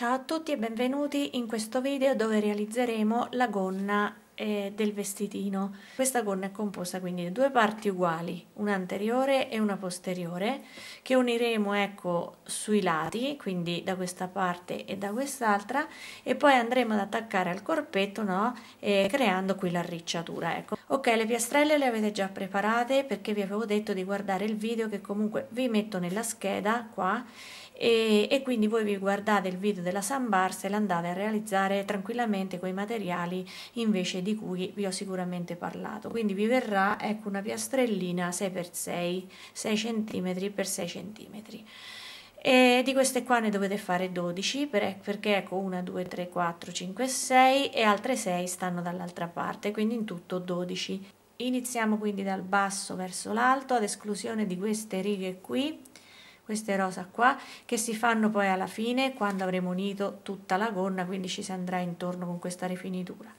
Ciao a tutti e benvenuti in questo video dove realizzeremo la gonna eh, del vestitino. Questa gonna è composta quindi di due parti uguali, una anteriore e una posteriore, che uniremo ecco sui lati, quindi da questa parte e da quest'altra, e poi andremo ad attaccare al corpetto, no? eh, creando qui l'arricciatura, ecco. Ok, le piastrelle le avete già preparate perché vi avevo detto di guardare il video che comunque vi metto nella scheda qua e, e, quindi voi vi guardate il video della Sambarsa e l'andate a realizzare tranquillamente quei materiali invece di cui vi ho sicuramente parlato quindi vi verrà ecco una piastrellina 6x6 6 cm x 6 cm e di queste qua ne dovete fare 12 per, perché ecco 1 2 3 4 5 6 e altre 6 stanno dall'altra parte quindi in tutto 12 iniziamo quindi dal basso verso l'alto ad esclusione di queste righe qui queste rosa qua che si fanno poi alla fine quando avremo unito tutta la gonna quindi ci si andrà intorno con questa rifinitura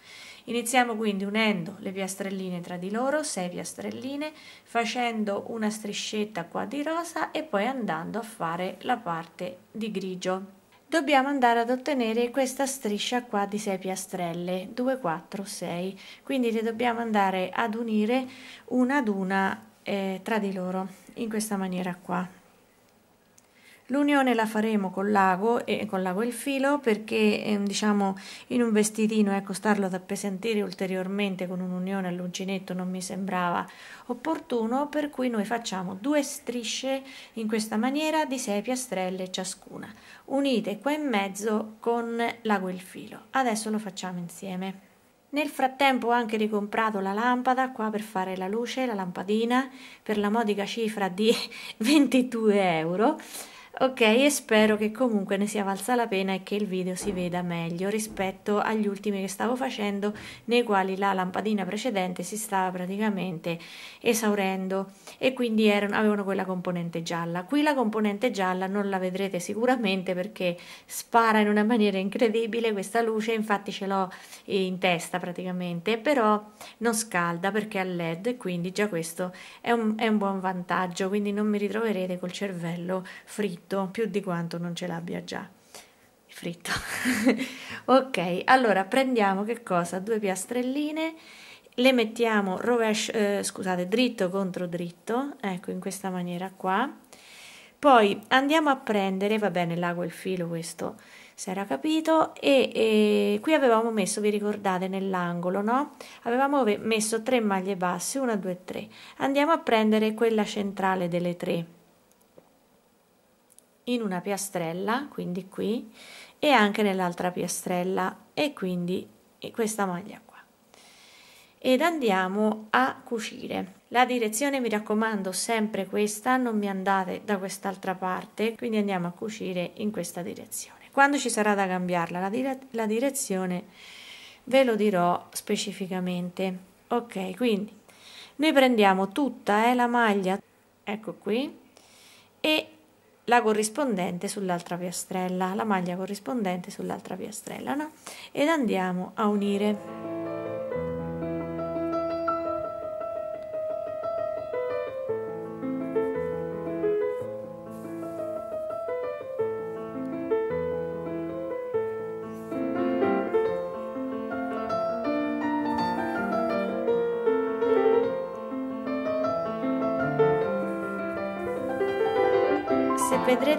iniziamo quindi unendo le piastrelline tra di loro 6 piastrelline facendo una striscetta qua di rosa e poi andando a fare la parte di grigio dobbiamo andare ad ottenere questa striscia qua di 6 piastrelle 2 4 6 quindi le dobbiamo andare ad unire una ad una eh, tra di loro in questa maniera qua L'unione la faremo con l'ago e con l'ago e il filo perché ehm, diciamo in un vestitino ecco starlo ad appesantire ulteriormente con un'unione all'uncinetto non mi sembrava opportuno per cui noi facciamo due strisce in questa maniera di sei piastrelle ciascuna unite qua in mezzo con l'ago e il filo. Adesso lo facciamo insieme. Nel frattempo ho anche ricomprato la lampada qua per fare la luce, la lampadina, per la modica cifra di 22 euro Ok, e spero che comunque ne sia valsa la pena e che il video si veda meglio rispetto agli ultimi che stavo facendo, nei quali la lampadina precedente si stava praticamente esaurendo e quindi erano, avevano quella componente gialla. Qui la componente gialla non la vedrete sicuramente perché spara in una maniera incredibile questa luce, infatti ce l'ho in testa praticamente, però non scalda perché ha a LED, quindi già questo è un, è un buon vantaggio, quindi non mi ritroverete col cervello fritto fritto più di quanto non ce l'abbia già fritto ok allora prendiamo che cosa due piastrelline le mettiamo rovescio eh, scusate dritto contro dritto ecco in questa maniera qua poi andiamo a prendere va bene l'ago e il filo questo si era capito e, e qui avevamo messo vi ricordate nell'angolo no avevamo messo tre maglie basse una due tre andiamo a prendere quella centrale delle tre in una piastrella, quindi qui, e anche nell'altra piastrella e quindi questa maglia qua. Ed andiamo a cucire. La direzione mi raccomando sempre questa, non mi andate da quest'altra parte, quindi andiamo a cucire in questa direzione. Quando ci sarà da cambiarla la, dire la direzione ve lo dirò specificamente. Ok, quindi noi prendiamo tutta eh, la maglia, ecco qui, e la corrispondente sull'altra piastrella, la maglia corrispondente sull'altra piastrella, no? Ed andiamo a unire.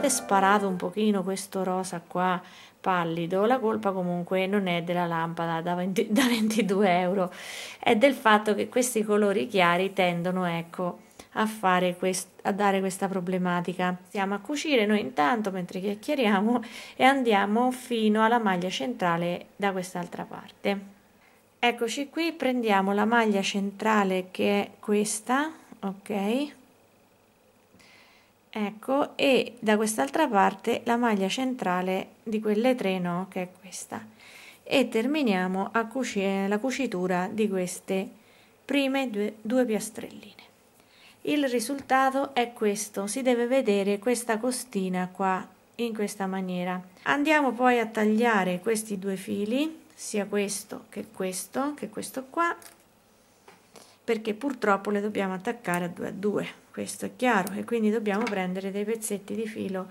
avete sparato un pochino questo rosa qua pallido, la colpa comunque non è della lampada da, 20, da 22 euro, è del fatto che questi colori chiari tendono ecco a, fare quest- a dare questa problematica. Siamo a cucire noi intanto mentre chiacchieriamo e andiamo fino alla maglia centrale da quest'altra parte. Eccoci qui, prendiamo la maglia centrale che è questa, ok? ecco e da quest'altra parte la maglia centrale di quelle tre no che è questa e terminiamo a cuci- la cucitura di queste prime due, due piastrelline il risultato è questo si deve vedere questa costina qua in questa maniera andiamo poi a tagliare questi due fili sia questo che questo che questo qua perché purtroppo le dobbiamo attaccare a due a due questo è chiaro e quindi dobbiamo prendere dei pezzetti di filo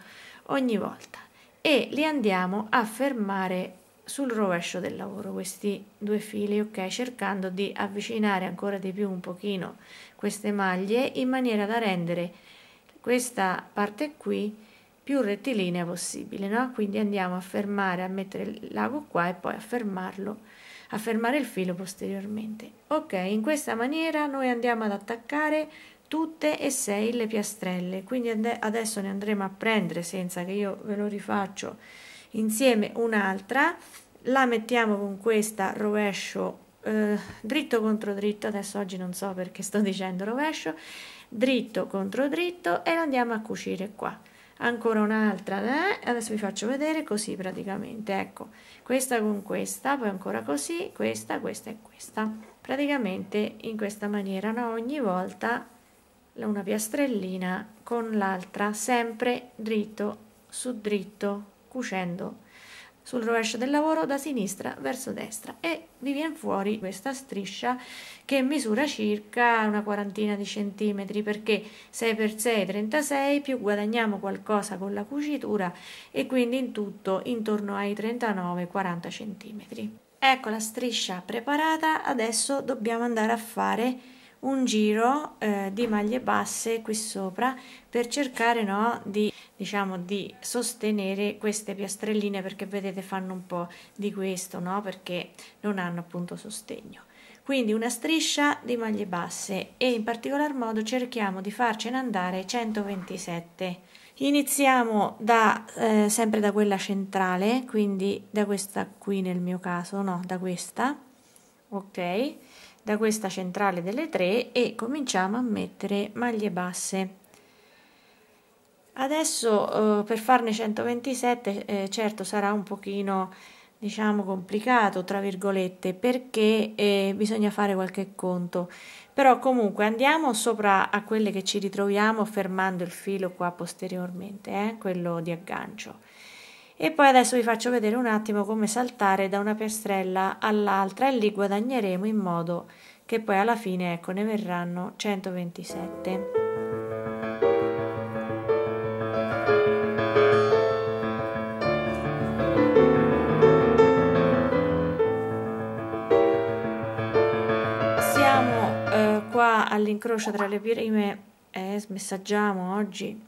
ogni volta e li andiamo a fermare sul rovescio del lavoro questi due fili ok cercando di avvicinare ancora di più un pochino queste maglie in maniera da rendere questa parte qui più rettilinea possibile no? quindi andiamo a fermare a mettere lago qua e poi a fermarlo a fermare il filo posteriormente ok in questa maniera noi andiamo ad attaccare tutte e sei le piastrelle quindi adesso ne andremo a prendere senza che io ve lo rifaccio insieme un'altra la mettiamo con questa rovescio eh, dritto contro dritto adesso oggi non so perché sto dicendo rovescio dritto contro dritto e andiamo a cucire qua ancora un'altra eh? adesso vi faccio vedere così praticamente ecco questa con questa poi ancora così questa questa e questa praticamente in questa maniera no? ogni volta una piastrellina con l'altra sempre dritto su dritto cucendo sul rovescio del lavoro da sinistra verso destra e vi viene fuori questa striscia che misura circa una quarantina di centimetri perché 6x6 36 più guadagniamo qualcosa con la cucitura e quindi in tutto intorno ai 39-40 centimetri ecco la striscia preparata adesso dobbiamo andare a fare un giro eh, di maglie basse qui sopra per cercare no, di, diciamo, di sostenere queste piastrelline perché vedete fanno un po' di questo no, perché non hanno appunto sostegno quindi una striscia di maglie basse e in particolar modo cerchiamo di farcene andare 127 iniziamo da eh, sempre da quella centrale quindi da questa qui nel mio caso no da questa ok da questa centrale delle 3 e cominciamo a mettere maglie basse adesso eh, per farne 127 eh, certo sarà un pochino diciamo complicato tra virgolette perché eh, bisogna fare qualche conto però comunque andiamo sopra a quelle che ci ritroviamo fermando il filo qua posteriormente eh, quello di aggancio e poi adesso vi faccio vedere un attimo come saltare da una piastrella all'altra e lì guadagneremo in modo che poi alla fine ecco ne verranno 127 siamo eh, qua all'incrocio tra le prime eh, smessaggiamo oggi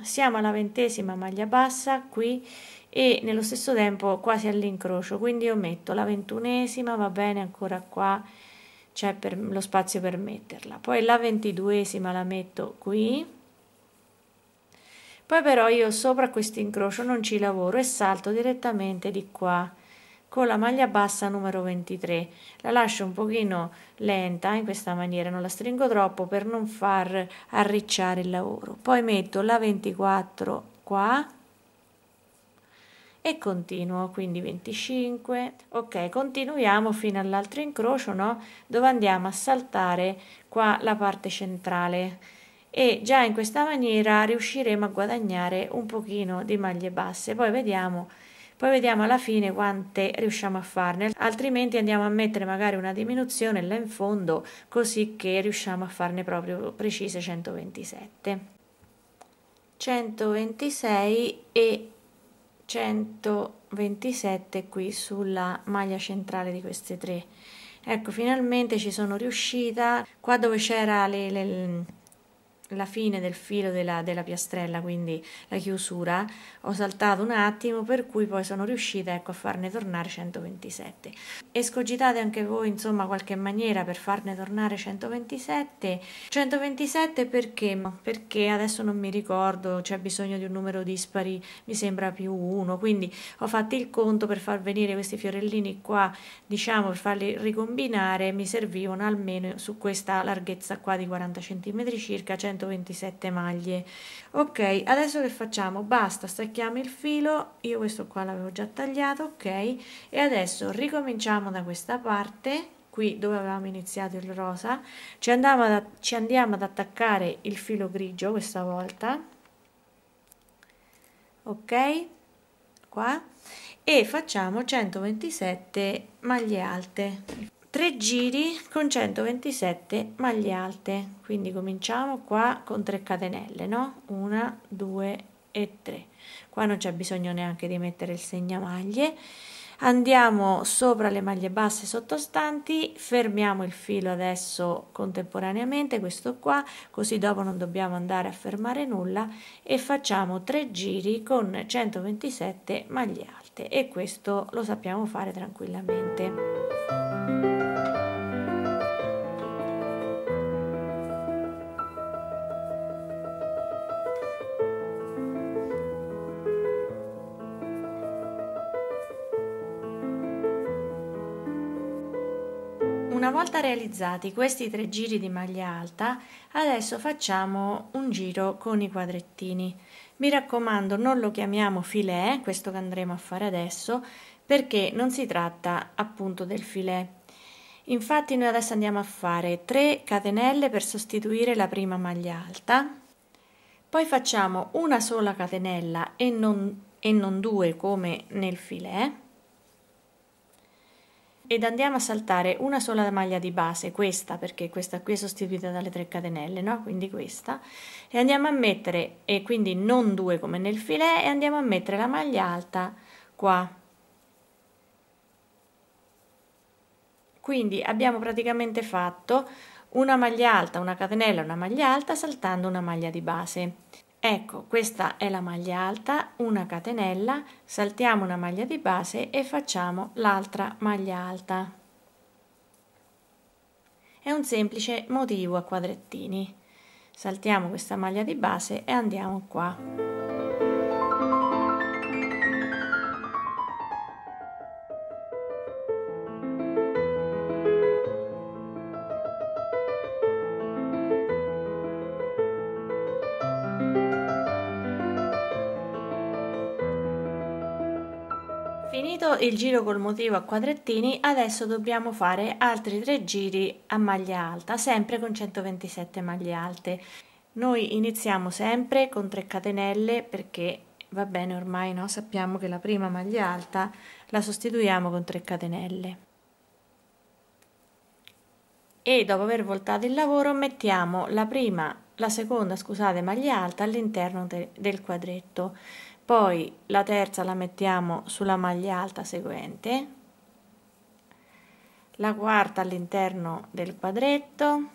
siamo alla ventesima maglia bassa qui e nello stesso tempo quasi all'incrocio, quindi io metto la ventunesima, va bene ancora qua c'è lo spazio per metterla, poi la ventiduesima la metto qui, poi però io sopra questo incrocio non ci lavoro e salto direttamente di qua con la maglia bassa numero 23 la lascio un pochino lenta in questa maniera non la stringo troppo per non far arricciare il lavoro poi metto la 24 qua e continuo quindi 25 ok continuiamo fino all'altro incrocio no dove andiamo a saltare qua la parte centrale e già in questa maniera riusciremo a guadagnare un pochino di maglie basse poi vediamo poi vediamo alla fine quante riusciamo a farne, altrimenti andiamo a mettere magari una diminuzione là in fondo così che riusciamo a farne proprio precise 127. 126 e 127 qui sulla maglia centrale di queste tre ecco finalmente ci sono riuscita qua dove c'era le, le, la fine del filo della, della, piastrella, quindi la chiusura, ho saltato un attimo, per cui poi sono riuscita ecco, a farne tornare 127. Escogitate anche voi, insomma, qualche maniera per farne tornare 127. 127 perché? Perché adesso non mi ricordo, c'è bisogno di un numero dispari, mi sembra più uno, quindi ho fatto il conto per far venire questi fiorellini qua, diciamo, per farli ricombinare, mi servivano almeno su questa larghezza qua di 40 cm circa 100 127 maglie ok adesso che facciamo basta stacchiamo il filo io questo qua l'avevo già tagliato ok e adesso ricominciamo da questa parte qui dove avevamo iniziato il rosa ci andiamo ad, ci andiamo ad attaccare il filo grigio questa volta ok qua e facciamo 127 maglie alte 3 giri con 127 maglie alte quindi cominciamo qua con 3 catenelle no 1 2 e 3 qua non c'è bisogno neanche di mettere il segnamaglie andiamo sopra le maglie basse sottostanti fermiamo il filo adesso contemporaneamente questo qua così dopo non dobbiamo andare a fermare nulla e facciamo 3 giri con 127 maglie alte e questo lo sappiamo fare tranquillamente volta realizzati questi tre giri di maglia alta, adesso facciamo un giro con i quadrettini. Mi raccomando, non lo chiamiamo filè, questo che andremo a fare adesso, perché non si tratta appunto del filet. Infatti noi adesso andiamo a fare 3 catenelle per sostituire la prima maglia alta, poi facciamo una sola catenella e non, e non due come nel filet, ed andiamo a saltare una sola maglia di base, questa perché questa qui è sostituita dalle 3 catenelle, no? quindi questa, e andiamo a mettere, e quindi non due come nel filet, e andiamo a mettere la maglia alta qua. Quindi abbiamo praticamente fatto una maglia alta, una catenella, una maglia alta saltando una maglia di base. Ecco, questa è la maglia alta, una catenella, saltiamo una maglia di base e facciamo l'altra maglia alta. È un semplice motivo a quadrettini. Saltiamo questa maglia di base e andiamo qua. il giro col motivo a quadrettini adesso dobbiamo fare altri tre giri a maglia alta sempre con 127 maglie alte noi iniziamo sempre con 3 catenelle perché va bene ormai no? sappiamo che la prima maglia alta la sostituiamo con 3 catenelle e dopo aver voltato il lavoro mettiamo la prima la seconda scusate maglia alta all'interno de del quadretto poi la terza la mettiamo sulla maglia alta seguente la quarta all'interno del quadretto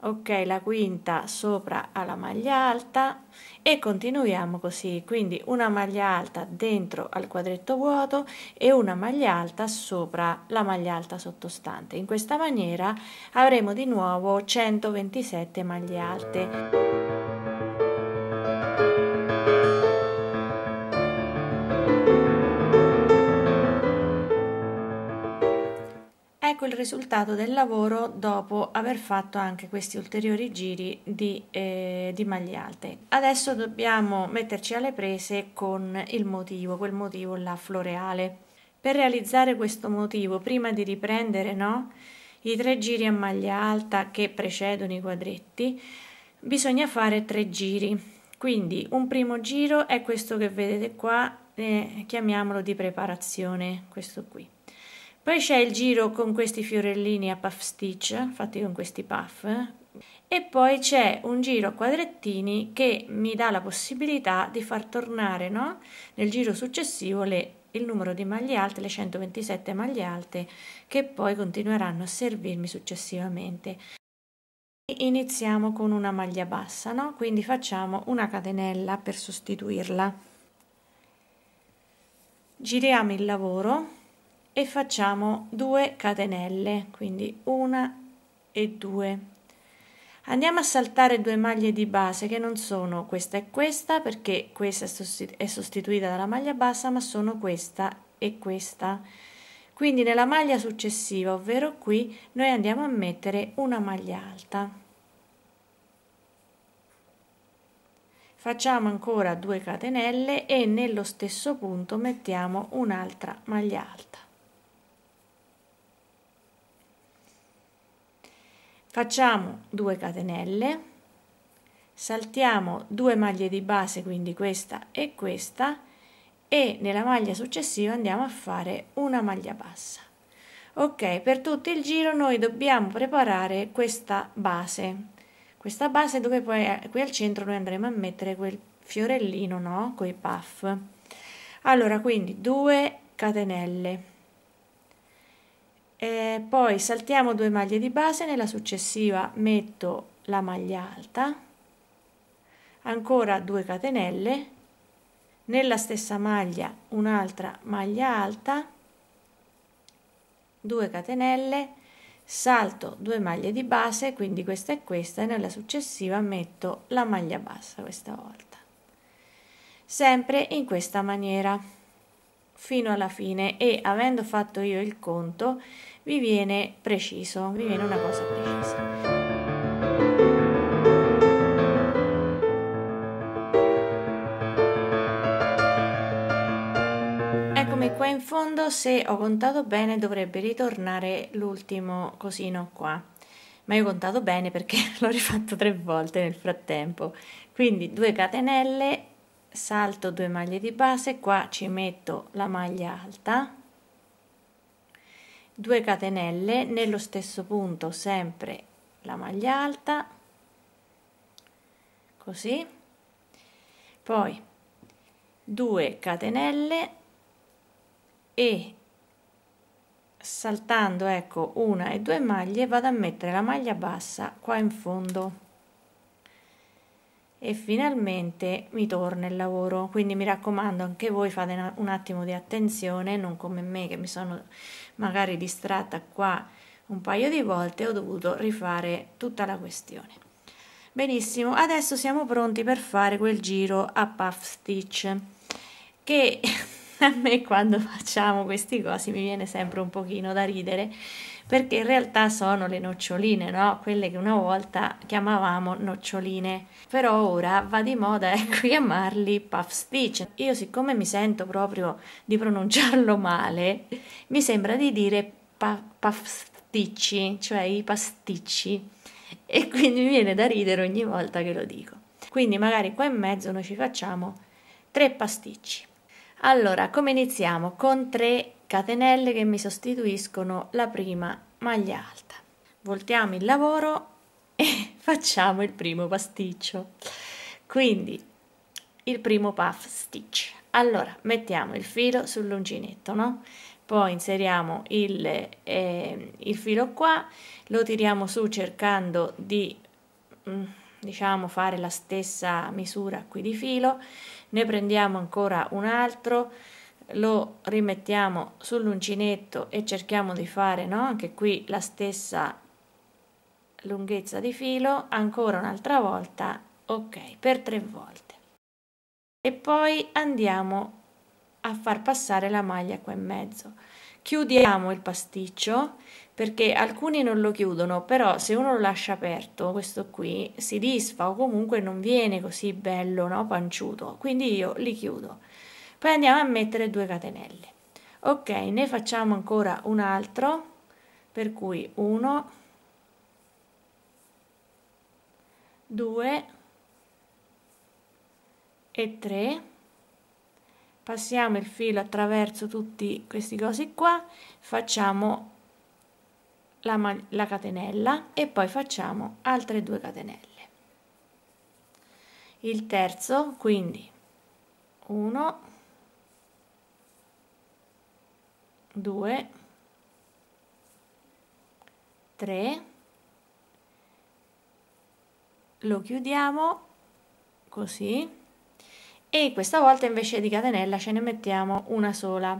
ok la quinta sopra alla maglia alta e continuiamo così quindi una maglia alta dentro al quadretto vuoto e una maglia alta sopra la maglia alta sottostante in questa maniera avremo di nuovo 127 maglie alte ecco il risultato del lavoro dopo aver fatto anche questi ulteriori giri di, eh, di maglie alte. Adesso dobbiamo metterci alle prese con il motivo, quel motivo là floreale. Per realizzare questo motivo, prima di riprendere no, i tre giri a maglia alta che precedono i quadretti, bisogna fare tre giri. Quindi un primo giro è questo che vedete qua, eh, chiamiamolo di preparazione, questo qui. Poi c'è il giro con questi fiorellini a puff stitch, fatti con questi puff, e poi c'è un giro a quadrettini che mi dà la possibilità di far tornare no? nel giro successivo le, il numero di maglie alte, le 127 maglie alte, che poi continueranno a servirmi successivamente. Iniziamo con una maglia bassa, no? quindi facciamo una catenella per sostituirla. Giriamo il lavoro e facciamo 2 catenelle quindi una e due andiamo a saltare due maglie di base che non sono questa e questa perché questa è sostituita dalla maglia bassa ma sono questa e questa quindi nella maglia successiva ovvero qui noi andiamo a mettere una maglia alta facciamo ancora 2 catenelle e nello stesso punto mettiamo un'altra maglia alta facciamo 2 catenelle saltiamo 2 maglie di base quindi questa e questa e nella maglia successiva andiamo a fare una maglia bassa ok per tutto il giro noi dobbiamo preparare questa base questa base dove poi qui al centro noi andremo a mettere quel fiorellino no con i puff allora quindi 2 catenelle e poi saltiamo due maglie di base nella successiva metto la maglia alta ancora 2 catenelle nella stessa maglia un'altra maglia alta 2 catenelle salto 2 maglie di base quindi questa è questa e nella successiva metto la maglia bassa questa volta sempre in questa maniera fino alla fine e avendo fatto io il conto vi viene preciso, vi viene una cosa precisa. Eccomi qua in fondo, se ho contato bene dovrebbe ritornare l'ultimo cosino qua. Ma io ho contato bene perché l'ho rifatto tre volte nel frattempo. Quindi due catenelle salto 2 maglie di base qua ci metto la maglia alta 2 catenelle nello stesso punto sempre la maglia alta così poi 2 catenelle e saltando ecco una e due maglie vado a mettere la maglia bassa qua in fondo e finalmente mi torna il lavoro. Quindi mi raccomando, anche voi fate un attimo di attenzione, non come me che mi sono magari distratta qua un paio di volte e ho dovuto rifare tutta la questione. Benissimo, adesso siamo pronti per fare quel giro a puff stitch che a me quando facciamo queste cose mi viene sempre un pochino da ridere perché in realtà sono le noccioline, no? quelle che una volta chiamavamo noccioline, però ora va di moda ecco, chiamarli puff stitch. Io siccome mi sento proprio di pronunciarlo male, mi sembra di dire pa- puff sticci, cioè i pasticci, e quindi mi viene da ridere ogni volta che lo dico. Quindi magari qua in mezzo noi ci facciamo tre pasticci. Allora, come iniziamo? Con tre catenelle che mi sostituiscono la prima maglia alta voltiamo il lavoro e facciamo il primo pasticcio quindi il primo puff stitch allora mettiamo il filo sull'uncinetto no poi inseriamo il, eh, il filo qua lo tiriamo su cercando di mm, diciamo fare la stessa misura qui di filo ne prendiamo ancora un altro lo rimettiamo sull'uncinetto e cerchiamo di fare no? anche qui la stessa lunghezza di filo ancora un'altra volta ok per tre volte e poi andiamo a far passare la maglia qua in mezzo chiudiamo il pasticcio perché alcuni non lo chiudono però se uno lo lascia aperto questo qui si disfa o comunque non viene così bello no? panciuto quindi io li chiudo poi andiamo a mettere 2 catenelle ok ne facciamo ancora un altro per cui 1 2 e 3 passiamo il filo attraverso tutti questi cosi qua facciamo la, la catenella e poi facciamo altre due catenelle il terzo quindi 1 2, 3, lo chiudiamo così e questa volta invece di catenella ce ne mettiamo una sola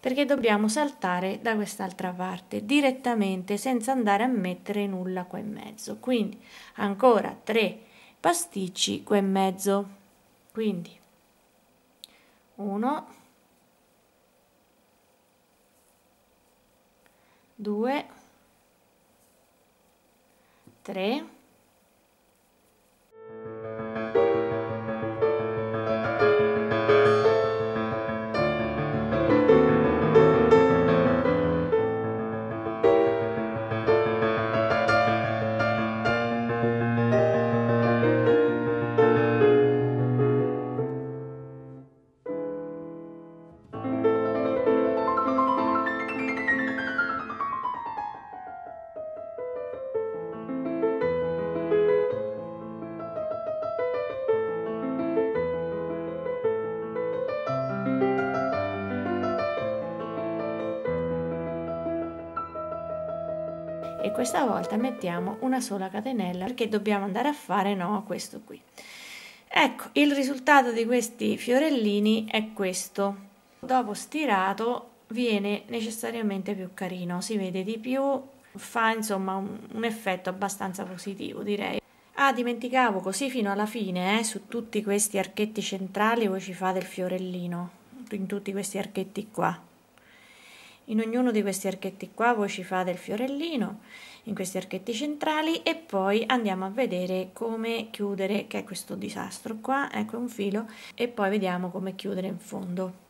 perché dobbiamo saltare da quest'altra parte direttamente senza andare a mettere nulla qua in mezzo quindi ancora 3 pasticci qua in mezzo quindi 1 2 3 questa volta mettiamo una sola catenella perché dobbiamo andare a fare no questo qui ecco il risultato di questi fiorellini è questo dopo stirato viene necessariamente più carino si vede di più fa insomma un, un effetto abbastanza positivo direi Ah, dimenticavo così fino alla fine, eh, su tutti questi archetti centrali voi ci fate il fiorellino, in tutti questi archetti qua. In ognuno di questi archetti qua voi ci fate il fiorellino, in questi archetti centrali e poi andiamo a vedere come chiudere, che è questo disastro qua, ecco un filo, e poi vediamo come chiudere in fondo.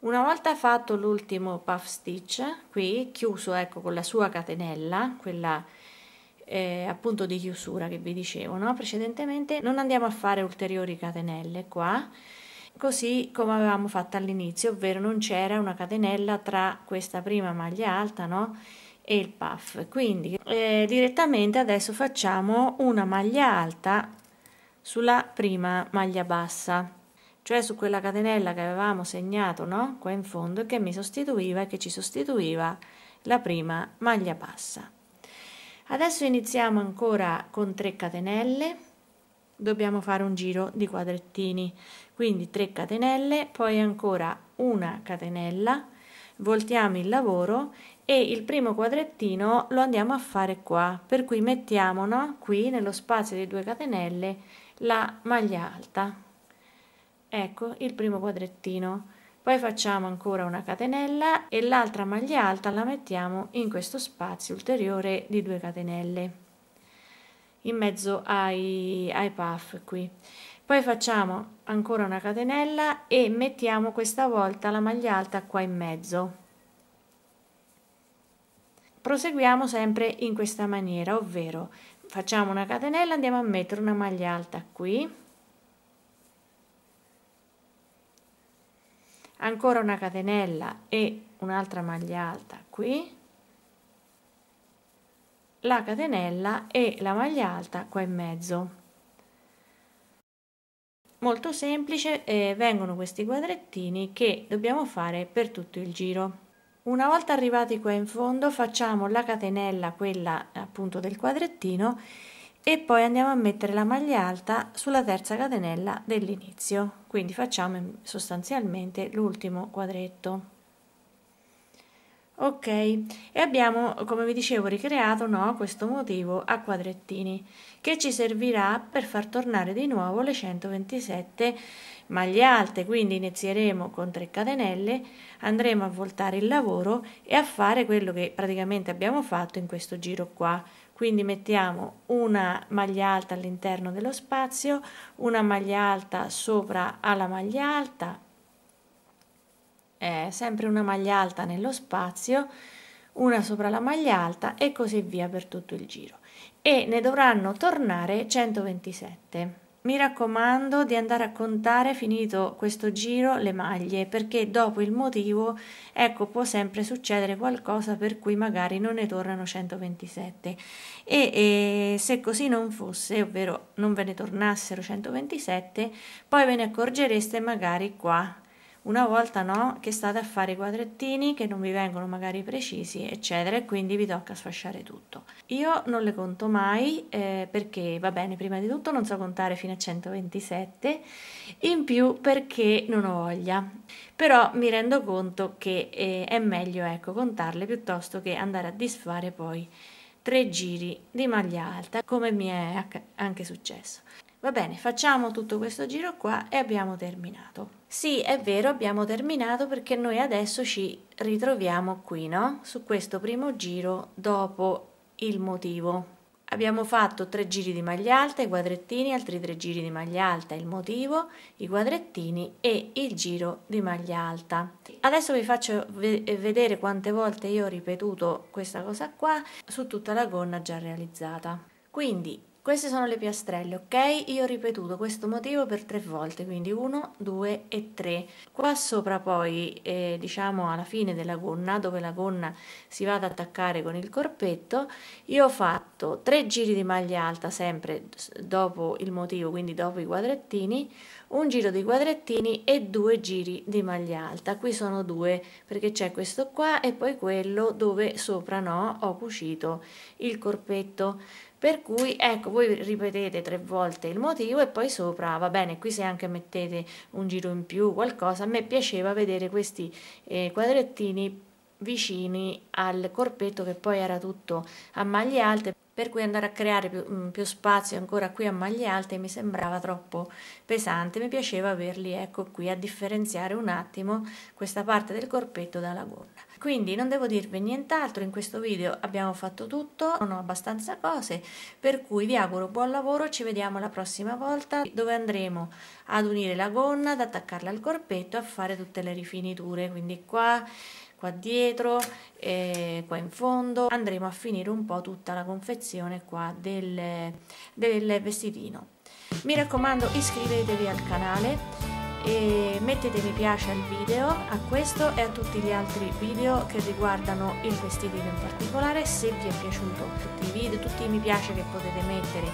Una volta fatto l'ultimo puff stitch, qui chiuso ecco con la sua catenella, quella eh, appunto di chiusura che vi dicevo no? precedentemente, non andiamo a fare ulteriori catenelle qua, così come avevamo fatto all'inizio, ovvero non c'era una catenella tra questa prima maglia alta no? e il puff. Quindi eh, direttamente adesso facciamo una maglia alta sulla prima maglia bassa, cioè su quella catenella che avevamo segnato no? qua in fondo che mi sostituiva e che ci sostituiva la prima maglia bassa. Adesso iniziamo ancora con 3 catenelle dobbiamo fare un giro di quadrettini quindi 3 catenelle poi ancora una catenella voltiamo il lavoro e il primo quadrettino lo andiamo a fare qua per cui mettiamo no, qui nello spazio di 2 catenelle la maglia alta ecco il primo quadrettino poi facciamo ancora una catenella e l'altra maglia alta la mettiamo in questo spazio ulteriore di 2 catenelle in mezzo ai, ai puff qui poi facciamo ancora una catenella e mettiamo questa volta la maglia alta qua in mezzo proseguiamo sempre in questa maniera ovvero facciamo una catenella andiamo a mettere una maglia alta qui ancora una catenella e un'altra maglia alta qui la catenella e la maglia alta qua in mezzo molto semplice eh, vengono questi quadrettini che dobbiamo fare per tutto il giro una volta arrivati qua in fondo facciamo la catenella quella appunto del quadrettino e poi andiamo a mettere la maglia alta sulla terza catenella dell'inizio quindi facciamo sostanzialmente l'ultimo quadretto ok e abbiamo come vi dicevo ricreato no, questo motivo a quadrettini che ci servirà per far tornare di nuovo le 127 maglie alte quindi inizieremo con 3 catenelle andremo a voltare il lavoro e a fare quello che praticamente abbiamo fatto in questo giro qua quindi mettiamo una maglia alta all'interno dello spazio una maglia alta sopra alla maglia alta eh, sempre una maglia alta nello spazio, una sopra la maglia alta e così via per tutto il giro. E ne dovranno tornare 127. Mi raccomando di andare a contare finito questo giro le maglie perché dopo il motivo ecco può sempre succedere qualcosa per cui magari non ne tornano 127 e, e se così non fosse ovvero non ve ne tornassero 127 poi ve ne accorgereste magari qua una volta no, che state a fare i quadrettini che non vi vengono magari precisi, eccetera, e quindi vi tocca sfasciare tutto. Io non le conto mai eh, perché, va bene, prima di tutto non so contare fino a 127, in più perché non ho voglia. Però mi rendo conto che eh, è meglio, ecco, contarle piuttosto che andare a disfare poi tre giri di maglia alta, come mi è anche successo. Va bene, facciamo tutto questo giro qua e abbiamo terminato. Sì, è vero, abbiamo terminato perché noi adesso ci ritroviamo qui, no? Su questo primo giro dopo il motivo. Abbiamo fatto tre giri di maglia alta, i quadrettini, altri tre giri di maglia alta, il motivo, i quadrettini e il giro di maglia alta. Adesso vi faccio vedere quante volte io ho ripetuto questa cosa qua su tutta la gonna già realizzata. Quindi queste sono le piastrelle, ok? Io ho ripetuto questo motivo per tre volte, quindi 1, 2 e 3. Qua sopra poi, eh, diciamo alla fine della gonna, dove la gonna si va ad attaccare con il corpetto, io ho fatto tre giri di maglia alta sempre dopo il motivo, quindi dopo i quadrettini, un giro di quadrettini e due giri di maglia alta. Qui sono due perché c'è questo qua e poi quello dove sopra no ho cucito il corpetto per cui ecco voi ripetete tre volte il motivo e poi sopra va bene qui se anche mettete un giro in più qualcosa a me piaceva vedere questi eh, quadrettini vicini al corpetto che poi era tutto a maglie alte per cui andare a creare più, mm, più, spazio ancora qui a maglie alte mi sembrava troppo pesante, mi piaceva averli ecco qui a differenziare un attimo questa parte del corpetto dalla gonna. Quindi non devo dirvi nient'altro, in questo video abbiamo fatto tutto, non ho abbastanza cose, per cui vi auguro buon lavoro, ci vediamo la prossima volta dove andremo ad unire la gonna, ad attaccarla al corpetto, a fare tutte le rifiniture, quindi qua qua dietro e qua in fondo andremo a finire un po' tutta la confezione qua del, del vestitino mi raccomando iscrivetevi al canale e mettete mi piace al video, a questo e a tutti gli altri video che riguardano il vestitino in particolare, se vi è piaciuto tutti i video, tutti i mi piace che potete mettere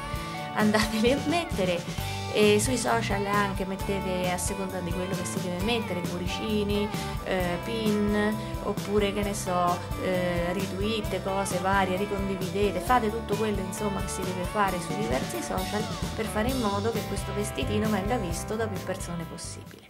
andateli a mettere e sui social anche mettete a seconda di quello che si deve mettere cuoricini, eh, pin oppure che ne so eh, retweet, cose varie, ricondividete, fate tutto quello insomma che si deve fare sui diversi social per fare in modo che questo vestitino venga visto da più persone possibile.